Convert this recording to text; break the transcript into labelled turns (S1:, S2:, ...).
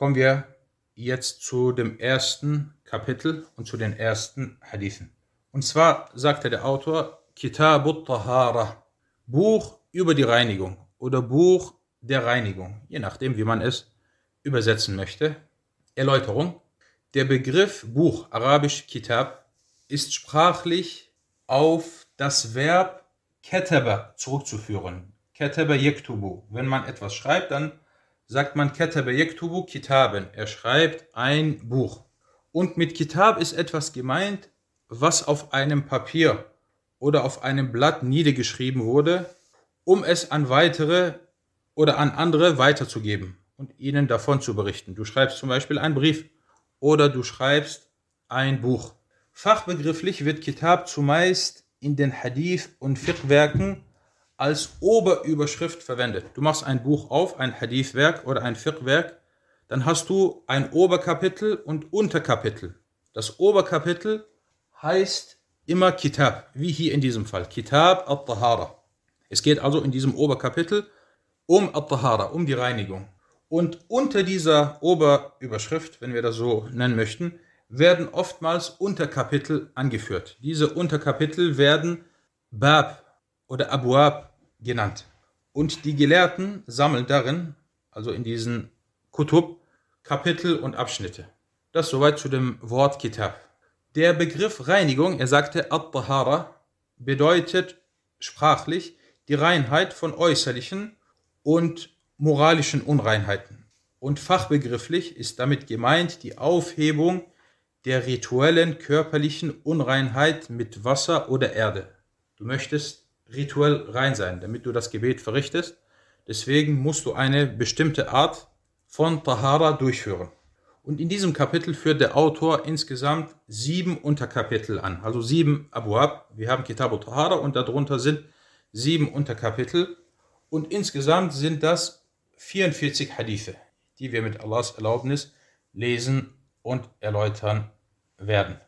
S1: kommen wir jetzt zu dem ersten Kapitel und zu den ersten Hadithen. Und zwar sagte der Autor Kitab al-Tahara, Buch über die Reinigung oder Buch der Reinigung, je nachdem, wie man es übersetzen möchte. Erläuterung. Der Begriff Buch, arabisch Kitab, ist sprachlich auf das Verb Ketaba zurückzuführen. Ketaba yektubu. Wenn man etwas schreibt, dann sagt man Ketabe Yektubu kitaben. Er schreibt ein Buch. Und mit Kitab ist etwas gemeint, was auf einem Papier oder auf einem Blatt niedergeschrieben wurde, um es an weitere oder an andere weiterzugeben und ihnen davon zu berichten. Du schreibst zum Beispiel einen Brief oder du schreibst ein Buch. Fachbegrifflich wird Kitab zumeist in den Hadith- und Fiqh-Werken als Oberüberschrift verwendet. Du machst ein Buch auf, ein Hadith-Werk oder ein Fiqh-Werk, dann hast du ein Oberkapitel und Unterkapitel. Das Oberkapitel heißt immer Kitab, wie hier in diesem Fall. Kitab al-Tahara. Es geht also in diesem Oberkapitel um al-Tahara, um die Reinigung. Und unter dieser Oberüberschrift, wenn wir das so nennen möchten, werden oftmals Unterkapitel angeführt. Diese Unterkapitel werden Bab oder Abuab genannt. Und die Gelehrten sammeln darin, also in diesen Kutub, Kapitel und Abschnitte. Das soweit zu dem Wort Kitab. Der Begriff Reinigung, er sagte At-Tahara, bedeutet sprachlich die Reinheit von äußerlichen und moralischen Unreinheiten. Und fachbegrifflich ist damit gemeint die Aufhebung der rituellen körperlichen Unreinheit mit Wasser oder Erde. Du möchtest rituell rein sein, damit du das Gebet verrichtest. Deswegen musst du eine bestimmte Art von Tahara durchführen. Und in diesem Kapitel führt der Autor insgesamt sieben Unterkapitel an, also sieben Abuab. Wir haben Kitab al-Tahara und darunter sind sieben Unterkapitel. Und insgesamt sind das 44 Hadithe, die wir mit Allahs Erlaubnis lesen und erläutern werden.